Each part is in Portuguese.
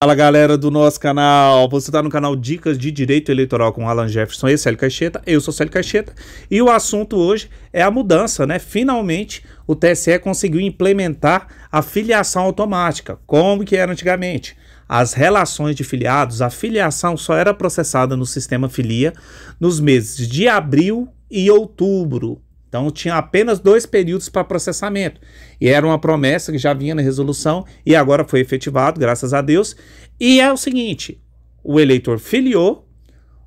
Fala galera do nosso canal, você está no canal Dicas de Direito Eleitoral com Alan Jefferson e Célio Caixeta, eu sou Célio Caixeta e o assunto hoje é a mudança, né? Finalmente o TSE conseguiu implementar a filiação automática, como que era antigamente. As relações de filiados, a filiação só era processada no sistema filia nos meses de abril e outubro, então tinha apenas dois períodos para processamento. E era uma promessa que já vinha na resolução e agora foi efetivado, graças a Deus. E é o seguinte: o eleitor filiou,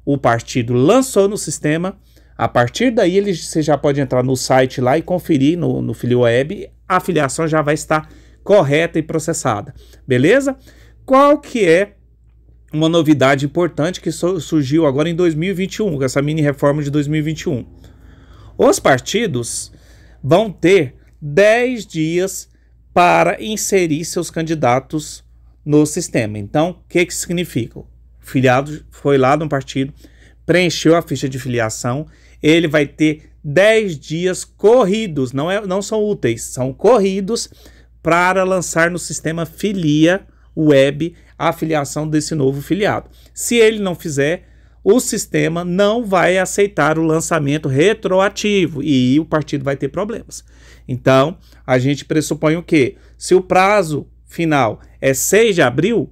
o partido lançou no sistema. A partir daí, ele, você já pode entrar no site lá e conferir no, no Web. A filiação já vai estar correta e processada. Beleza? Qual que é uma novidade importante que surgiu agora em 2021, com essa mini reforma de 2021? Os partidos vão ter 10 dias para inserir seus candidatos no sistema. Então, o que, que significa? O filiado foi lá no partido, preencheu a ficha de filiação, ele vai ter 10 dias corridos, não, é, não são úteis, são corridos para lançar no sistema Filia Web a filiação desse novo filiado. Se ele não fizer, o sistema não vai aceitar o lançamento retroativo e o partido vai ter problemas. Então, a gente pressupõe o quê? Se o prazo final é 6 de abril,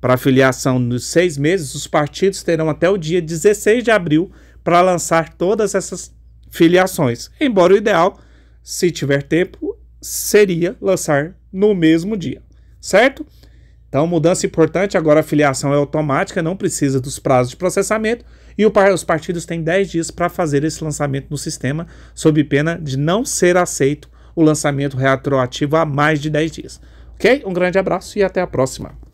para filiação nos seis meses, os partidos terão até o dia 16 de abril para lançar todas essas filiações. Embora o ideal, se tiver tempo, seria lançar no mesmo dia, certo? Então, mudança importante, agora a filiação é automática, não precisa dos prazos de processamento e os partidos têm 10 dias para fazer esse lançamento no sistema, sob pena de não ser aceito o lançamento retroativo há mais de 10 dias. Ok? Um grande abraço e até a próxima.